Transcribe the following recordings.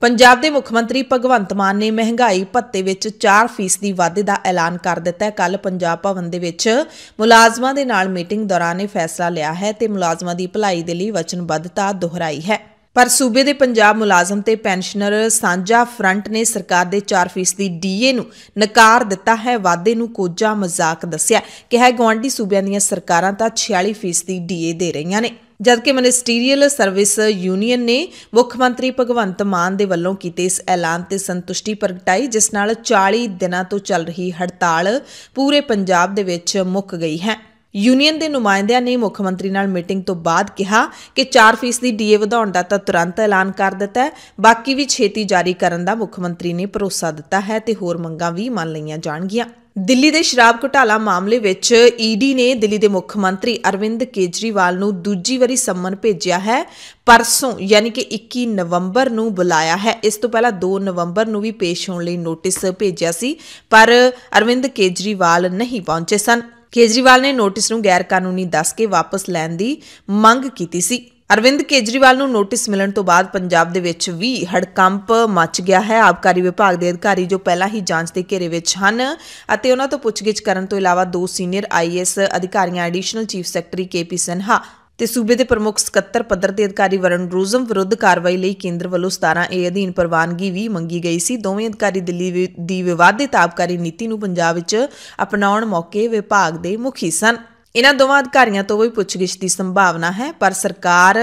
ਪੰਜਾਬ ਦੇ ਮੁੱਖ ਮੰਤਰੀ ਭਗਵੰਤ ਮਾਨ ਨੇ ਮਹਿੰਗਾਈ ਭੱਤੇ ਵਿੱਚ 4% ਦੀ ਵਾਧੇ ਦਾ ਐਲਾਨ ਕਰ ਦਿੱਤਾ ਹੈ ਕੱਲ ਪੰਜਾਬ ਭਵਨ ਦੇ ਵਿੱਚ ਮੁਲਾਜ਼ਮਾਂ ਦੇ ਨਾਲ ਮੀਟਿੰਗ ਦੌਰਾਨ ਇਹ ਫੈਸਲਾ ਲਿਆ ਹੈ ਤੇ ਮੁਲਾਜ਼ਮਾਂ ਦੀ ਭਲਾਈ ਦੇ ਲਈ ਵਚਨਬੱਧਤਾ ਦੁਹਰਾਈ ਹੈ ਪਰ ਸੂਬੇ ਦੇ ਪੰਜਾਬ ਮੁਲਾਜ਼ਮ ਤੇ ਪੈਨਸ਼ਨਰ ਸਾਂਝਾ ਫਰੰਟ ਨੇ ਸਰਕਾਰ ਦੇ 4% ਦੀ ਡੀਏ ਨੂੰ ਨਕਾਰ ਦਿੱਤਾ ਹੈ ਵਾਅਦੇ ਨੂੰ ਕੋਝਾ ਮਜ਼ਾਕ ਦੱਸਿਆ ਕਿਹਾ ਗਵਾਂਡੀ ਸੂਬਿਆਂ ਦੀਆਂ ਸਰਕਾਰਾਂ ਤਾਂ 46% ਦੀ ਡੀਏ ਦੇ ਰਹੀਆਂ ਨੇ ਜਦਕਿ ਮਿਨਿਸਟਰੀਅਲ ਸਰਵਿਸ ਯੂਨੀਅਨ ਨੇ ਮੁੱਖ ਮੰਤਰੀ ਭਗਵੰਤ ਮਾਨ ਦੇ ਵੱਲੋਂ ਕੀਤੇ ਇਸ ਐਲਾਨ ਤੇ ਸੰਤੁਸ਼ਟੀ ਪ੍ਰਗਟਾਈ ਜਿਸ ਨਾਲ 40 ਦਿਨਾਂ ਤੋਂ ਚੱਲ ਰਹੀ ਹੜਤਾਲ ਪੂਰੇ ਪੰਜਾਬ ਦੇ ਵਿੱਚ ਮੁੱਕ ਗਈ ਹੈ ਯੂਨੀਅਨ ਦੇ ਨੁਮਾਇੰਦਿਆਂ ਨੇ ਮੁੱਖ ਮੰਤਰੀ ਨਾਲ ਮੀਟਿੰਗ ਤੋਂ ਬਾਅਦ ਕਿਹਾ ਕਿ 4% ਦੀ ਡੀਏ ਵਧਾਉਣ ਦਾ ਤਾਂ ਤੁਰੰਤ ਐਲਾਨ ਕਰ ਦਿੱਤਾ ਹੈ ਬਾਕੀ ਵੀ ਛੇਤੀ ਜਾਰੀ ਕਰਨ ਦਾ ਮੁੱਖ ਮੰਤਰੀ ਨੇ ਭਰੋਸਾ ਦਿੱਤਾ ਹੈ ਤੇ ਹੋਰ ਮੰਗਾਂ ਵੀ ਮੰਨ ਲਈਆਂ ਜਾਣਗੀਆਂ ਦਿੱਲੀ ਦੇ ਸ਼ਰਾਬ ਘੁਟਾਲਾ ਮਾਮਲੇ ਵਿੱਚ ਈਡੀ ਨੇ ਦਿੱਲੀ ਦੇ ਮੁੱਖ ਮੰਤਰੀ ਅਰਵਿੰਦ ਕੇਜਰੀਵਾਲ ਨੂੰ ਦੂਜੀ ਵਾਰੀ ਸੰਮਨ ਭੇਜਿਆ ਹੈ ਪਰਸੋਂ ਯਾਨੀ ਕਿ 21 ਨਵੰਬਰ ਨੂੰ ਬੁਲਾਇਆ ਹੈ ਇਸ ਤੋਂ ਪਹਿਲਾਂ 2 ਨਵੰਬਰ ਨੂੰ ਵੀ ਪੇਸ਼ ਹੋਣ ਲਈ ਨੋਟਿਸ ਭੇਜਿਆ ਸੀ ਪਰ ਅਰਵਿੰਦ ਕੇਜਰੀਵਾਲ ਨਹੀਂ ਪਹੁੰਚੇ ਸਨ ਕੇਜਰੀਵਾਲ ਨੇ ਨੋਟਿਸ ਨੂੰ ਗੈਰ ਕਾਨੂੰਨੀ ਦੱਸ ਕੇ ਵਾਪਸ ਲੈਣ ਦੀ ਮੰਗ ਕੀਤੀ ਸੀ ਅਰਵਿੰਦ ਕੇਜਰੀਵਾਲ ਨੂੰ ਨੋਟਿਸ ਮਿਲਣ ਤੋਂ ਬਾਅਦ ਪੰਜਾਬ ਦੇ ਵਿੱਚ ਵੀ ਹੜਕੰਪ ਮਚ ਗਿਆ ਹੈ ਆਬਕਾਰੀ ਵਿਭਾਗ ਦੇ ਅਧਿਕਾਰੀ ਜੋ ਪਹਿਲਾਂ ਹੀ ਜਾਂਚ ਦੇ ਘੇਰੇ ਵਿੱਚ ਹਨ ਅਤੇ ਉਹਨਾਂ ਤੋਂ ਪੁੱਛਗਿੱਛ ਕਰਨ ਤੋਂ ਇਲਾਵਾ ਦੋ ਸੀਨੀਅਰ ਆਈਐਸ ਅਧਿਕਾਰੀਆਂ additional chief secretary KP Sinha ਤੇ ਸੂਬੇ ਦੇ ਪ੍ਰਮੁੱਖ ਸਕੱਤਰ ਪੱਧਰ ਦੇ ਅਧਿਕਾਰੀ ਵਰਨ ਰੂਜ਼ਮ ਵਿਰੁੱਧ ਕਾਰਵਾਈ ਲਈ ਕੇਂਦਰ ਵੱਲੋਂ 17A ਅਧੀਨ ਪ੍ਰਵਾਨਗੀ ਵੀ ਮੰਗੀ ਗਈ ਸੀ ਦੋਵੇਂ ਅਧਿਕਾਰੀ ਦਿੱਲੀ ਦੀ ਵਿਵਾਦਿਤ ਆਬਕਾਰੀ ਨੀਤੀ ਨੂੰ ਪੰਜਾਬ ਵਿੱਚ ਅਪਣਾਉਣ ਮੌਕੇ ਵਿਭਾਗ ਦੇ ਮੁਖੀ ਸਨ ਇਹਨਾਂ ਦੋਵਾਂ ਅਧਿਕਾਰੀਆਂ ਤੋਂ ਵੀ ਪੁੱਛਗਿੱਛ ਦੀ ਸੰਭਾਵਨਾ ਹੈ ਪਰ ਸਰਕਾਰ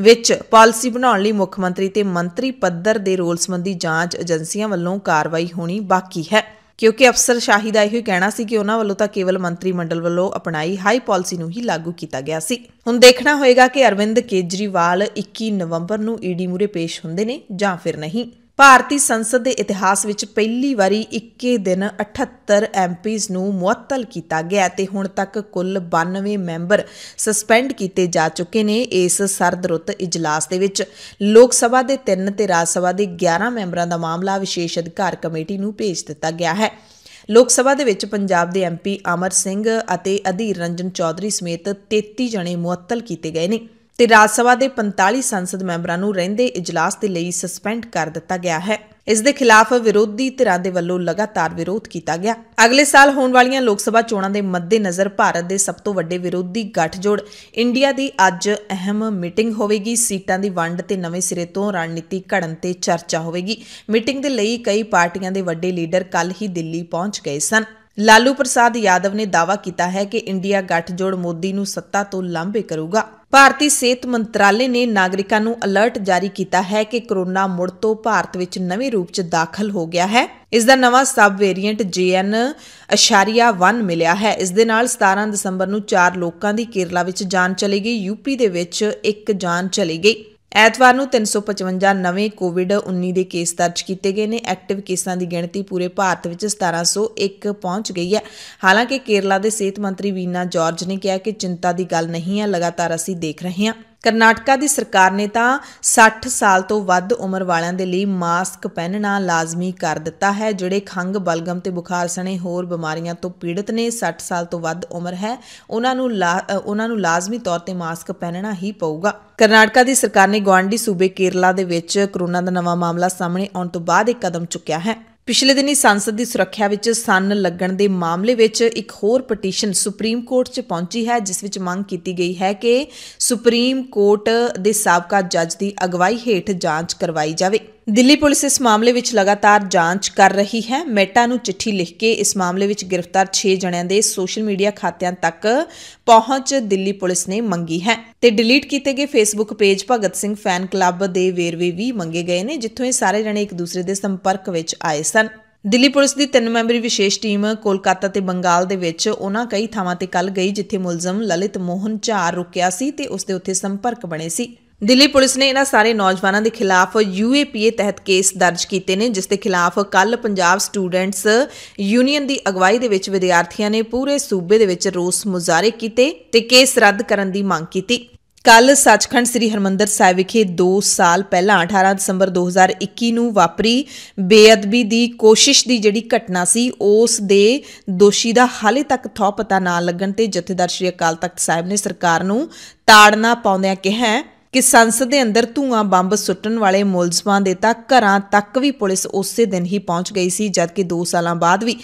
ਵਿੱਚ ਪਾਲਿਸੀ ਬਣਾਉਣ ਲਈ ਮੁੱਖ ਮੰਤਰੀ ਤੇ ਮੰਤਰੀ ਪੱਧਰ ਦੇ ਰੋਲ ਸੰਬੰਧੀ ਜਾਂਚ ਏਜੰਸੀਆਂ ਵੱਲੋਂ ਕਾਰਵਾਈ ਹੋਣੀ ਬਾਕੀ ਹੈ ਕਿਉਂਕਿ ਅਫਸਰ ਸ਼ਾਹੀ ਦਾ ਇਹ ਕਹਿਣਾ ਸੀ ਕਿ ਉਹਨਾਂ ਵੱਲੋਂ ਤਾਂ ਕੇਵਲ ਮੰਤਰੀ ਮੰਡਲ ਵੱਲੋਂ ਅਪਣਾਈ ਹਾਈ ਪਾਲਿਸੀ ਨੂੰ ਹੀ ਲਾਗੂ ਕੀਤਾ ਗਿਆ ਸੀ ਹੁਣ ਦੇਖਣਾ ਹੋਏਗਾ ਕਿ ਅਰਵਿੰਦ ਕੇਜਰੀਵਾਲ 21 ਨਵੰਬਰ ਨੂੰ ਈਡੀ ਮੂਰੇ ਪੇਸ਼ ਹੁੰਦੇ ਨੇ ਜਾਂ ਫਿਰ ਨਹੀਂ ਭਾਰਤੀ ਸੰਸਦ ਦੇ ਇਤਿਹਾਸ ਵਿੱਚ ਪਹਿਲੀ ਵਾਰੀ ਇੱਕੇ ਦਿਨ 78 ਐਮਪੀਜ਼ ਨੂੰ ਮੁਅੱਤਲ ਕੀਤਾ ਗਿਆ ਤੇ ਹੁਣ ਤੱਕ ਕੁੱਲ 92 ਮੈਂਬਰ ਸਸਪੈਂਡ ਕੀਤੇ ਜਾ ਚੁੱਕੇ ਨੇ ਇਸ ਸਰਦ ਰੁੱਤ ਇਜਲਾਸ ਦੇ ਵਿੱਚ ਲੋਕ ਸਭਾ ਦੇ 3 ਤੇ ਰਾਜ ਸਭਾ ਦੇ 11 ਮੈਂਬਰਾਂ ਦਾ ਮਾਮਲਾ ਵਿਸ਼ੇਸ਼ ਅਧਿਕਾਰ ਕਮੇਟੀ ਨੂੰ ਭੇਜ ਦਿੱਤਾ ਗਿਆ ਹੈ ਲੋਕ ਸਭਾ ਦੇ ਵਿੱਚ ਪੰਜਾਬ ਦੇ ਐਮਪੀ ਅਮਰ ਸਿੰਘ ਅਤੇ ਅਧੀਰ ਰੰਜਨ ਚੌਧਰੀ ਸਮੇਤ 33 ਜਣੇ ਮੁਅੱਤਲ ਕੀਤੇ ਗਏ ਨੇ ਤੇ ਰਾਜ ਸਭਾ ਦੇ 45 ਸੰਸਦ ਮੈਂਬਰਾਂ ਨੂੰ ਰਹਿੰਦੇ اجلاس ਦੇ ਲਈ ਸਸਪੈਂਡ ਕਰ ਦਿੱਤਾ ਗਿਆ ਹੈ ਇਸ ਦੇ ਖਿਲਾਫ ਵਿਰੋਧੀ ਧਿਰਾਂ ਦੇ ਵੱਲੋਂ ਲਗਾਤਾਰ ਵਿਰੋਧ ਕੀਤਾ ਗਿਆ ਅਗਲੇ ਸਾਲ ਹੋਣ ਵਾਲੀਆਂ ਲੋਕ ਸਭਾ ਚੋਣਾਂ ਦੇ ਮੱਦੇਨਜ਼ਰ ਭਾਰਤ ਦੇ ਸਭ ਤੋਂ ਵੱਡੇ ਵਿਰੋਧੀ ਗੱਠਜੋੜ ਇੰਡੀਆ ਦੀ ਅੱਜ ਅਹਿਮ ਮੀਟਿੰਗ ਹੋਵੇਗੀ ਸੀਟਾਂ ਦੀ ਵੰਡ ਤੇ ਨਵੇਂ ਸਿਰੇ ਤੋਂ ਰਣਨੀਤੀ ਘੜਨ ਤੇ ਚਰਚਾ ਹੋਵੇਗੀ ਮੀਟਿੰਗ ਦੇ ਲਈ ਕਈ ਪਾਰਟੀਆਂ ਦੇ ਵੱਡੇ ਲੀਡਰ ਕੱਲ ਹੀ ਦਿੱਲੀ ਪਹੁੰਚ ਗਏ ਸਨ ਲਾਲੂ ਪ੍ਰਸਾਦ ਯਾਦਵ ਨੇ ਦਾਅਵਾ ਕੀਤਾ ਹੈ ਕਿ ਇੰਡੀਆ ਗੱਠਜੋੜ ਮੋਦੀ ਨੂੰ ਸੱਤਾ ਤੋਂ ਲਾਂਭੇ ਕਰੂਗਾ ਭਾਰਤੀ ਸਿਹਤ ਮੰਤਰਾਲੇ ਨੇ ਨਾਗਰਿਕਾਂ ਨੂੰ ਅਲਰਟ ਜਾਰੀ ਕੀਤਾ ਹੈ ਕਿ ਕਰੋਨਾ ਮੁੜ ਤੋਂ ਭਾਰਤ ਵਿੱਚ ਨਵੇਂ ਰੂਪ 'ਚ ਦਾਖਲ ਹੋ ਗਿਆ ਹੈ ਇਸ ਦਾ ਨਵਾਂ ਸਬ ਵੇਰੀਐਂਟ JN.1 ਮਿਲਿਆ ਹੈ ਇਸ ਦੇ ਨਾਲ 17 ਦਸੰਬਰ ਨੂੰ 4 ਲੋਕਾਂ ਦੀ ਕੇਰਲਾ ਵਿੱਚ ਜਾਨ ਚਲੀ ਗਈ ਯੂਪੀ ਦੇ ਵਿੱਚ ਇੱਕ ਜਾਨ ਚਲੀ ਗਈ ਐਤਵਾਰ ਨੂੰ 355 ਨਵੇਂ ਕੋਵਿਡ-19 ਦੇ ਕੇਸ ਦਰਜ ਕੀਤੇ ਗਏ ਨੇ ਐਕਟਿਵ ਕੇਸਾਂ ਦੀ ਗਿਣਤੀ ਪੂਰੇ ਭਾਰਤ ਵਿੱਚ 1701 ਪਹੁੰਚ ਗਈ ਹੈ ਹਾਲਾਂਕਿ ਕੇਰਲਾ ਦੇ ਸਿਹਤ ਮੰਤਰੀ ਵੀਨਾ ਜਾਰਜ ਨੇ ਕਿਹਾ ਕਿ ਚਿੰਤਾ ਦੀ ਗੱਲ ਨਹੀਂ ਹੈ ਲਗਾਤਾਰ ਅਸੀਂ ਦੇਖ ਰਹੇ ਹਾਂ ਕਰਨਾਟਕਾ ਦੀ ਸਰਕਾਰ ਨੇ ਤਾਂ 60 ਸਾਲ ਤੋਂ ਵੱਧ ਉਮਰ ਵਾਲਿਆਂ ਦੇ ਲਈ ਮਾਸਕ ਪਹਿਨਣਾ ਲਾਜ਼ਮੀ ਕਰ ਦਿੱਤਾ ਹੈ ਜਿਹੜੇ ਖੰਗ ਬਲਗਮ ਤੇ ਬੁਖਾਰ ਸਣੇ ਹੋਰ ਬਿਮਾਰੀਆਂ ਤੋਂ ਪੀੜਤ ਨੇ 60 ਸਾਲ ਤੋਂ ਵੱਧ ਉਮਰ ਹੈ ਉਹਨਾਂ ਨੂੰ ਉਹਨਾਂ ਨੂੰ ਲਾਜ਼ਮੀ ਤੌਰ ਤੇ ਮਾਸਕ ਪਹਿਨਣਾ ਹੀ ਪਊਗਾ ਕਰਨਾਟਕਾ ਦੀ ਸਰਕਾਰ ਨੇ ਗਵਾਂਡੀ ਸੂਬੇ ਕੇਰਲਾ ਦੇ ਵਿੱਚ ਕਰੋਨਾ ਦਾ ਨਵਾਂ ਮਾਮਲਾ ਸਾਹਮਣੇ ਆਉਣ ਤੋਂ ਬਾਅਦ ਇੱਕ ਕਦਮ ਚੁੱਕਿਆ ਹੈ ਪਿਛਲੇ ਦਿਨੀ ਸੰਸਦ ਦੀ ਸੁਰੱਖਿਆ ਵਿੱਚ ਸੰਨ ਲੱਗਣ ਦੇ ਮਾਮਲੇ ਵਿੱਚ ਇੱਕ ਹੋਰ ਪਟੀਸ਼ਨ ਸੁਪਰੀਮ ਕੋਰਟ 'ਚ ਪਹੁੰਚੀ ਹੈ ਜਿਸ ਵਿੱਚ ਮੰਗ ਕੀਤੀ ਗਈ ਹੈ ਕਿ ਸੁਪਰੀਮ ਕੋਰਟ ਦੇ ਸਾਬਕਾ ਜੱਜ ਦੀ ਅਗਵਾਈ ਹੇਠ ਜਾਂਚ ਕਰਵਾਈ ਜਾਵੇ ਦਿੱਲੀ ਪੁਲਿਸ ਇਸ ਮਾਮਲੇ ਵਿੱਚ ਲਗਾਤਾਰ ਜਾਂਚ ਕਰ ਰਹੀ ਹੈ ਮੈਟਾ ਨੂੰ ਚਿੱਠੀ ਲਿਖ ਕੇ ਇਸ ਮਾਮਲੇ ਵਿੱਚ ਗ੍ਰਿਫਤਾਰ 6 ਜਣਿਆਂ ਦੇ ਸੋਸ਼ਲ ਮੀਡੀਆ ਖਾਤਿਆਂ ਤੱਕ ਪਹੁੰਚ ਦਿੱਲੀ ਪੁਲਿਸ ਨੇ ਮੰਗੀ ਹੈ ਤੇ ਡਿਲੀਟ ਕੀਤੇ ਗਏ Facebook page Bhagat Singh fan club ਦੇ ਵੇਰਵੇ ਵੀ ਮੰਗੇ ਗਏ ਨੇ ਜਿੱਥੋਂ ਇਹ ਸਾਰੇ ਜਣੇ ਇੱਕ ਦੂਸਰੇ ਦੇ ਸੰਪਰਕ ਵਿੱਚ ਆਏ ਸਨ ਦਿੱਲੀ ਪੁਲਿਸ ਦੀ ਤਿੰਨ ਮੈਂਬਰੀ ਵਿਸ਼ੇਸ਼ ਟੀਮ ਕੋਲਕਾਤਾ ਤੇ ਬੰਗਾਲ ਦੇ ਵਿੱਚ ਉਹਨਾਂ ਕਈ ਥਾਵਾਂ ਤੇ ਕੱਲ ਗਈ ਜਿੱਥੇ ਮੁਲਜ਼ਮ ਲਲਿਤ ਮੋਹਨ ਝਾਰ ਰੁਕਿਆ ਸੀ ਤੇ ਉਸ ਦੇ ਉੱਥੇ ਸੰਪਰਕ ਬਣੇ ਸੀ ਦਿੱਲੀ ਪੁਲਿਸ ਨੇ ਇਹਨਾਂ ਸਾਰੇ ਨੌਜਵਾਨਾਂ ਦੇ ਖਿਲਾਫ ਯੂਏਪੀਏ ਤਹਿਤ ਕੇਸ ਦਰਜ ਕੀਤੇ ਨੇ ਜਿਸ ਦੇ ਖਿਲਾਫ ਕੱਲ ਪੰਜਾਬ ਸਟੂਡੈਂਟਸ ਯੂਨੀਅਨ ਦੀ ਅਗਵਾਈ ਦੇ ਵਿੱਚ ਵਿਦਿਆਰਥੀਆਂ ਨੇ ਪੂਰੇ ਸੂਬੇ ਦੇ ਵਿੱਚ ਰੋਸ ਮੁਜ਼ਾਹਰੇ ਕੀਤੇ ਤੇ ਕੇਸ ਰੱਦ ਕਰਨ ਦੀ ਮੰਗ ਕੀਤੀ ਕੱਲ ਸੱਚਖੰਡ ਸ੍ਰੀ ਹਰਮੰਦਰ ਸਾਹਿਬ ਵਿਖੇ 2 ਸਾਲ ਪਹਿਲਾਂ 18 ਦਸੰਬਰ 2021 ਨੂੰ ਵਾਪਰੀ ਬੇਅਦਬੀ ਦੀ ਕੋਸ਼ਿਸ਼ ਦੀ ਜਿਹੜੀ ਘਟਨਾ ਸੀ ਉਸ ਦੇ ਦੋਸ਼ੀ ਦਾ ਹਾਲੇ ਤੱਕ ਥੋ ਪਤਾ ਨਾ ਲੱਗਣ ਤੇ ਜਥੇਦਾਰ ਸ੍ਰੀ ਅਕਾਲ ਤਖਤ ਸਾਹਿਬ ਨੇ ਸਰਕਾਰ ਨੂੰ ਤਾੜਨਾ ਪਾਉਂਦਿਆਂ ਕਿਹਾ ਕਿ ਸੰਸਦ ਦੇ ਅੰਦਰ ਧੂਆਂ ਬੰਬ ਸੁੱਟਣ ਵਾਲੇ ਮੁਲਜ਼ਮਾਂ ਦੇ ਤਾਂ ਘਰਾਂ ਤੱਕ ਵੀ ਪੁਲਿਸ ਉਸੇ ਦਿਨ ਹੀ ਪਹੁੰਚ ਗਈ ਸੀ ਜਦਕਿ 2 ਸਾਲਾਂ ਬਾਅਦ ਵੀ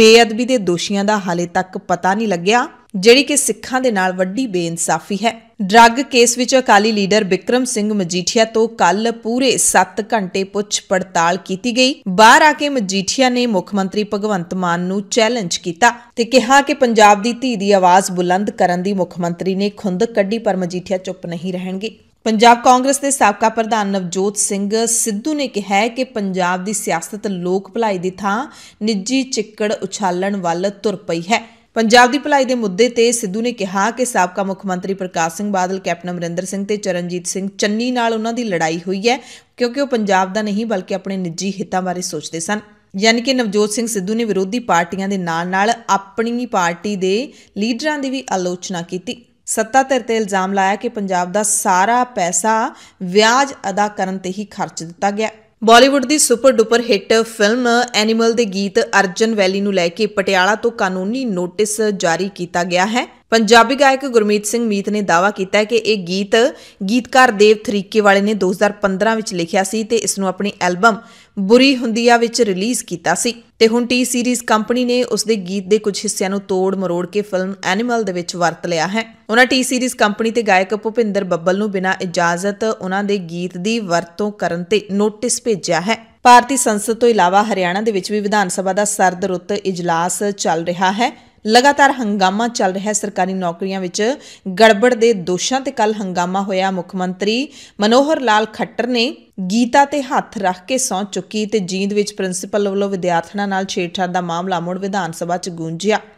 ਬੇਅਦਬੀ ਦੇ ਦੋਸ਼ੀਆਂ ਦਾ ਹਾਲੇ ਤੱਕ ਪਤਾ ਨਹੀਂ ਲੱਗਿਆ ਜਿਹੜੀ ਕਿ ਸਿੱਖਾਂ ਦੇ ਨਾਲ ਵੱਡੀ ਬੇਇਨਸਾਫੀ ਹੈ ਡਰੱਗ ਕੇਸ ਵਿੱਚ ਅਕਾਲੀ ਲੀਡਰ ਬਿਕਰਮ ਸਿੰਘ ਮਜੀਠੀਆ ਤੋਂ ਕੱਲ ਪੂਰੇ 7 ਘੰਟੇ ਪੁੱਛ ਪੜਤਾਲ ਕੀਤੀ ਗਈ ਬਾਹਰ ਆ ਕੇ ਮਜੀਠੀਆ ਨੇ ਮੁੱਖ ਮੰਤਰੀ ਭਗਵੰਤ ਮਾਨ ਨੂੰ ਚੈਲੰਜ ਕੀਤਾ ਤੇ ਕਿਹਾ ਕਿ ਪੰਜਾਬ ਦੀ ਧੀ ਦੀ ਆਵਾਜ਼ ਬੁਲੰਦ ਕਰਨ ਦੀ ਮੁੱਖ ਮੰਤਰੀ ਨੇ ਖੁੰਦ ਕੱਢੀ ਪਰ ਮਜੀਠੀਆ ਚੁੱਪ ਨਹੀਂ ਰਹਿਣਗੇ ਪੰਜਾਬ ਕਾਂਗਰਸ ਦੇ ਸਾਬਕਾ ਪ੍ਰਧਾਨ ਨਵਜੋਤ ਸਿੰਘ ਸਿੱਧੂ ਨੇ ਕਿਹਾ ਹੈ ਕਿ ਪੰਜਾਬ ਦੀ ਸਿਆਸਤ ਲੋਕ ਭਲਾਈ ਦੀ ਥਾਂ ਨਿੱਜੀ ਚਿੱਕੜ ਉਛਾਲਣ ਵੱਲ ਤੁਰ ਪਈ ਹੈ ਪੰਜਾਬ ਦੀ ਭਲਾਈ ਦੇ ਮੁੱਦੇ ਤੇ ਸਿੱਧੂ ਨੇ ਕਿਹਾ ਕਿ ਸਾਬਕਾ ਮੁੱਖ ਮੰਤਰੀ ਪ੍ਰਕਾਸ਼ ਸਿੰਘ ਬਾਦਲ ਕੈਪਟਨ ਅਮਰਿੰਦਰ ਸਿੰਘ ਤੇ ਚਰਨਜੀਤ ਸਿੰਘ ਚੰਨੀ ਨਾਲ ਉਹਨਾਂ ਦੀ ਲੜਾਈ ਹੋਈ ਹੈ ਕਿਉਂਕਿ ਉਹ ਪੰਜਾਬ ਦਾ ਨਹੀਂ ਬਲਕਿ ਆਪਣੇ ਨਿੱਜੀ ਹਿੱਤਾਂ ਬਾਰੇ ਸੋਚਦੇ ਸਨ ਯਾਨੀ ਕਿ ਨਵਜੋਤ ਸਿੰਘ ਸਿੱਧੂ ਨੇ ਵਿਰੋਧੀ ਪਾਰਟੀਆਂ ਦੇ ਨਾਲ-ਨਾਲ ਆਪਣੀ ਪਾਰਟੀ ਦੇ ਲੀਡਰਾਂ ਦੀ ਵੀ ਆਲੋਚਨਾ ਕੀਤੀ ਸੱਤਾ ਧਿਰ ਤੇ ਇਲਜ਼ਾਮ ਲਾਇਆ ਕਿ ਪੰਜਾਬ ਦਾ ਸਾਰਾ ਪੈਸਾ ਵਿਆਜ ਅਦਾ ਕਰਨ ਤੇ ਹੀ ਖਰਚ ਦਿੱਤਾ ਗਿਆ ਬਾਲੀਵੁੱਡ ਦੀ super duper hit film Animal ਦੇ ਗੀਤ ਅਰਜਨ ਵੈਲੀ ਨੂੰ ਲੈ ਕੇ ਪਟਿਆਲਾ ਤੋਂ ਕਾਨੂੰਨੀ ਨੋਟਿਸ ਜਾਰੀ ਕੀਤਾ ਗਿਆ ਹੈ ਪੰਜਾਬੀ ਗਾਇਕ ਗੁਰਮੀਤ ਸਿੰਘ ਮੀਤ ਨੇ ਦਾਵਾ ਕੀਤਾ ਹੈ ਕਿ ਇਹ ਗੀਤ ਗੀਤਕਾਰ ਦੇਵ ਥਰੀਕੇ ਵਾਲੇ ਨੇ 2015 ਵਿੱਚ ਲਿਖਿਆ ਸੀ ਤੇ ਇਸ ਨੂੰ ਆਪਣੀ ਐਲਬਮ ਬੁਰੀ ਹੁੰਦੀਆ ਵਿੱਚ ਰਿਲੀਜ਼ ਕੀਤਾ ਸੀ ਤੇ ਹੁਣ ਟੀ ਸੀਰੀਜ਼ ਕੰਪਨੀ ਨੇ ਉਸ ਦੇ ਗੀਤ ਦੇ ਕੁਝ ਹਿੱਸਿਆਂ ਨੂੰ ਤੋੜ ਮਰੋੜ ਕੇ ਫਿਲਮ ਐਨੀਮਲ ਦੇ ਵਿੱਚ ਵਰਤ ਲਿਆ ਹੈ ਉਹਨਾਂ ਟੀ ਸੀਰੀਜ਼ ਕੰਪਨੀ ਤੇ ਗਾਇਕ ਭੁਪਿੰਦਰ ਬੱਬਲ ਨੂੰ ਬਿਨਾਂ ਇਜਾਜ਼ਤ ਉਹਨਾਂ ਦੇ ਗੀਤ ਦੀ ਵਰਤੋਂ ਕਰਨ ਤੇ ਨੋਟਿਸ ਭੇਜਿਆ ਹੈ ਭਾਰਤੀ ਸੰਸਦ ਤੋਂ ਇਲਾਵਾ ਹਰਿਆਣਾ ਦੇ ਵਿੱਚ ਵੀ ਵਿਧਾਨ ਸਭਾ ਦਾ ਸਰਦ ਰੁੱਤ ਇਜਲਾਸ ਚੱਲ ਰਿਹਾ ਹੈ ਲਗਾਤਾਰ ਹੰਗਾਮਾ ਚੱਲ ਰਿਹਾ ਸਰਕਾਰੀ ਨੌਕਰੀਆਂ ਵਿੱਚ ਗੜਬੜ ਦੇ ਦੋਸ਼ਾਂ ਤੇ ਕੱਲ ਹੰਗਾਮਾ ਹੋਇਆ ਮੁੱਖ ਮੰਤਰੀ ਮਨੋਹਰ ਲਾਲ ਖੱਟਰ ਨੇ ਗੀਤਾ ਤੇ ਹੱਥ ਰੱਖ ਕੇ ਸੌਂ ਚੁੱਕੀ ਤੇ ਜੀਂਦ ਵਿੱਚ ਪ੍ਰਿੰਸੀਪਲ ਵੱਲੋਂ ਵਿਦਿਆਰਥਣਾਂ ਨਾਲ ਛੇੜਛਾੜ ਦਾ ਮਾਮਲਾ ਮੁੜ ਵਿਧਾਨ ਸਭਾ 'ਚ ਗੂੰਜਿਆ